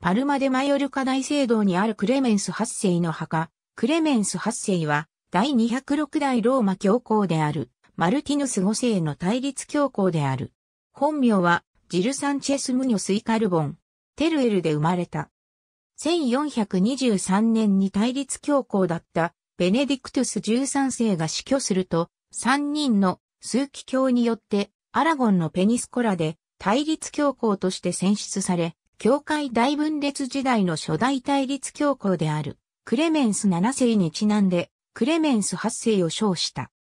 パルマ・デ・マヨルカ大聖堂にあるクレメンス8世の墓。クレメンス8世は、第206代ローマ教皇である、マルティヌス5世の対立教皇である。本名は、ジル・サンチェス・ムニョス・イカルボン。テルエルで生まれた。1423年に対立教皇だった、ベネディクトゥス13世が死去すると、3人の数奇教によって、アラゴンのペニスコラで対立教皇として選出され、教会大分裂時代の初代対立教皇である、クレメンス7世にちなんで、クレメンス8世を称した。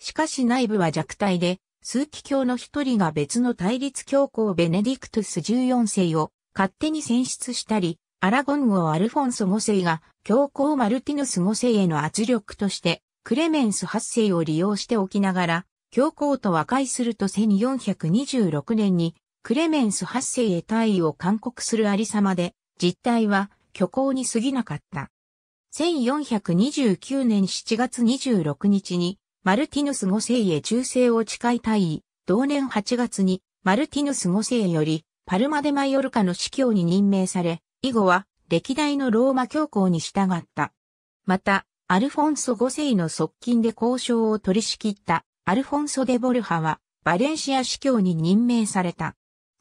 しかし内部は弱体で、数奇教の一人が別の対立教皇ベネディクトゥス14世を勝手に選出したり、アラゴン王アルフォンソ5世が教皇マルティヌス5世への圧力として、クレメンス8世を利用しておきながら、教皇と和解すると1426年にクレメンス8世へ退位を勧告するありさまで、実態は虚構に過ぎなかった。1429年7月26日に、マルティヌス5世へ忠誠を誓い退位、同年8月に、マルティヌス5世より、パルマデマヨルカの司教に任命され、以後は、歴代のローマ教皇に従った。また、アルフォンソ5世の側近で交渉を取り仕切った、アルフォンソ・デ・ボルハは、バレンシア司教に任命された。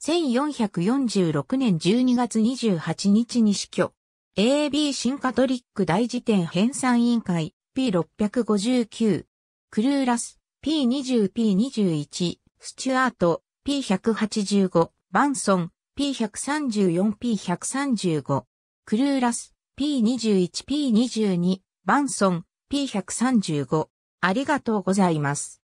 1446年12月28日に死去。AB 新カトリック大辞典編纂委員会 P659。クルーラス P20P21。スチュアート P185。バンソン P134P135。クルーラス P21P22。バンソン P135。ありがとうございます。